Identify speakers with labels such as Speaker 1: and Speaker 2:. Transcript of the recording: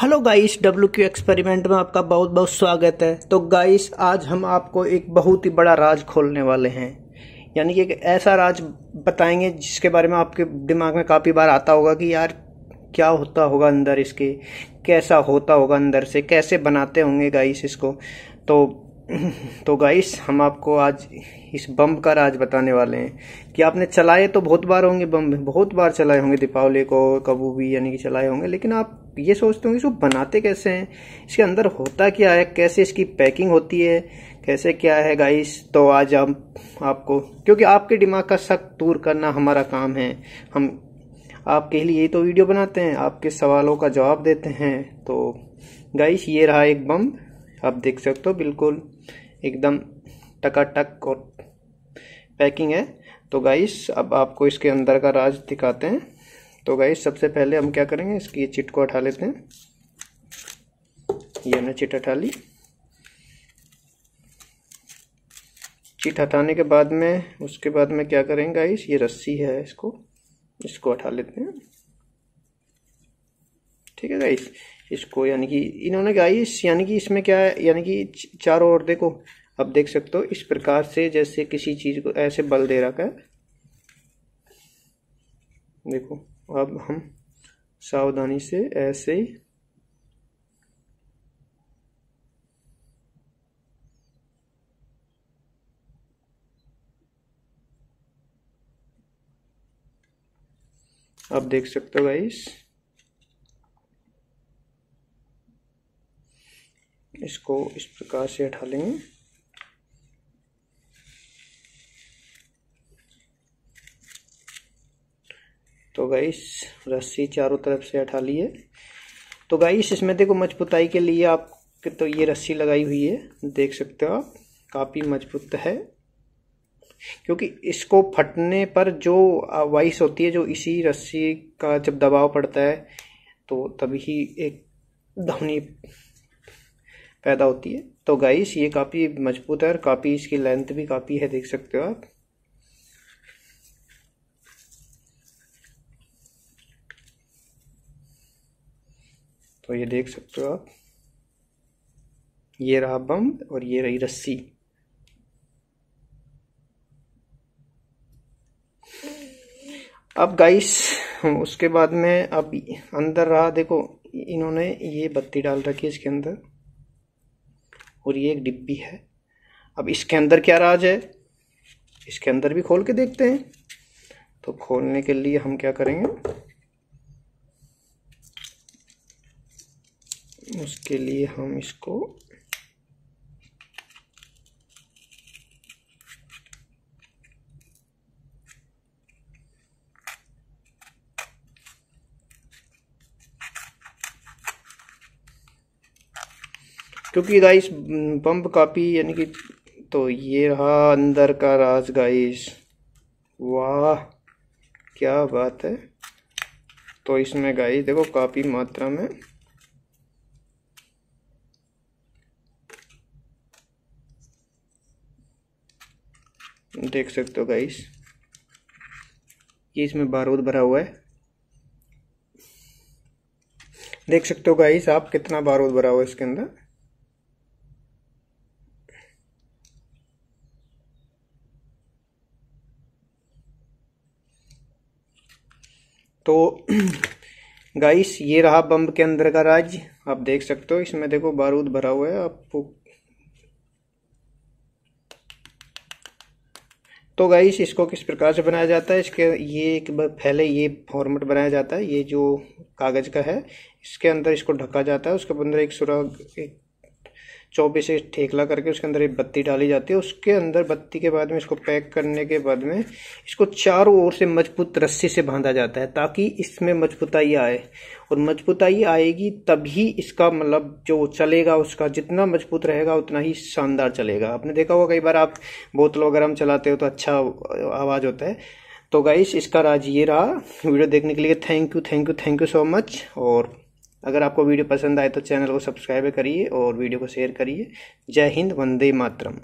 Speaker 1: hello guys W Q experiment में आपका बहुत बहुत स्वागत है तो गाइस आज हम आपको एक बहुत ही बड़ा राज खोलने वाले हैं यानी कि एक ऐसा राज बताएंगे जिसके बारे में आपके दिमाग में काफ़ी बार आता होगा कि यार क्या होता होगा अंदर इसके कैसा होता होगा अंदर से कैसे बनाते होंगे गाइस इसको तो तो गाइस हम आपको आज इस बम का राज बताने वाले हैं कि आपने चलाए तो बहुत बार होंगे बम बहुत बार चलाए होंगे दीपावली को कबू भी यानी कि चलाए होंगे लेकिन आप ये सोचते होंगे इसको बनाते कैसे हैं इसके अंदर होता क्या है कैसे इसकी पैकिंग होती है कैसे क्या है गाइस तो आज हम आपको क्योंकि आपके दिमाग का शक दूर करना हमारा काम है हम आपके लिए तो वीडियो बनाते हैं आपके सवालों का जवाब देते हैं तो गाइस ये रहा एक बम आप देख सकते हो बिल्कुल एकदम टकाटक और पैकिंग है तो गाइस अब आपको इसके अंदर का राज दिखाते हैं तो गाइस सबसे पहले हम क्या करेंगे इसकी चिट को हटा लेते हैं ये हमने चिट हटा ली चिट हटाने के बाद में उसके बाद में क्या करेंगे गाइस ये रस्सी है इसको इसको हटा लेते हैं ठीक है गाइस इसको यानी कि इन्होंने कहा इस यानी कि इसमें क्या है यानी कि चारों ओर देखो अब देख सकते हो इस प्रकार से जैसे किसी चीज को ऐसे बल दे रखा है देखो अब हम सावधानी से ऐसे आप देख सकते हो गाइस इसको इस प्रकार से हटा लेंगे तो गाइस रस्सी चारों तरफ से हटा लिए तो गाइस इसमें देखो मजबूताई के लिए आप तो ये रस्सी लगाई हुई है देख सकते हो आप काफ़ी मजबूत है क्योंकि इसको फटने पर जो वाइस होती है जो इसी रस्सी का जब दबाव पड़ता है तो तभी एक धोनी पैदा होती है तो गाइस ये काफ़ी मजबूत है और काफ़ी इसकी लेंथ भी काफ़ी है देख सकते हो आप तो ये देख सकते हो आप ये रहा बम और ये रही रस्सी अब गाइस उसके बाद में अब अंदर रहा देखो इन्होंने ये बत्ती डाल रखी है इसके अंदर और ये एक डिब्बी है अब इसके अंदर क्या राज है इसके अंदर भी खोल के देखते हैं तो खोलने के लिए हम क्या करेंगे उसके लिए हम इसको क्योंकि गाइस पंप कापी यानी कि तो ये रहा अंदर का राज गाइस वाह क्या बात है तो इसमें गाइस देखो काफ़ी मात्रा में देख सकते हो गाइस ये इसमें बारूद भरा हुआ है देख सकते हो गाइस आप कितना बारूद भरा हुआ है इसके अंदर तो गाइस ये रहा बम्ब के अंदर का राज आप देख सकते हो इसमें देखो बारूद भरा हुआ है आपको तो गाइस इसको किस प्रकार से बनाया जाता है इसके ये एक पहले ये फॉर्मेट बनाया जाता है ये जो कागज़ का है इसके अंदर इसको ढका जाता है उसके अंदर एक सुराग एक चौबीस इंच ठेकला करके उसके अंदर एक बत्ती डाली जाती है उसके अंदर बत्ती के बाद में इसको पैक करने के बाद में इसको चारों ओर से मजबूत रस्सी से बांधा जाता है ताकि इसमें मजबूताई आए और मजबूताई आएगी तभी इसका मतलब जो चलेगा उसका जितना मजबूत रहेगा उतना ही शानदार चलेगा आपने देखा होगा कई बार आप बोतल वगैरह हम चलाते हो तो अच्छा आवाज़ होता है तो गाइस इसका राज ये रहा वीडियो देखने के लिए thank you thank you thank you so much और अगर आपको वीडियो पसंद आए तो चैनल को सब्सक्राइब करिए और वीडियो को शेयर करिए जय हिंद वंदे मातरम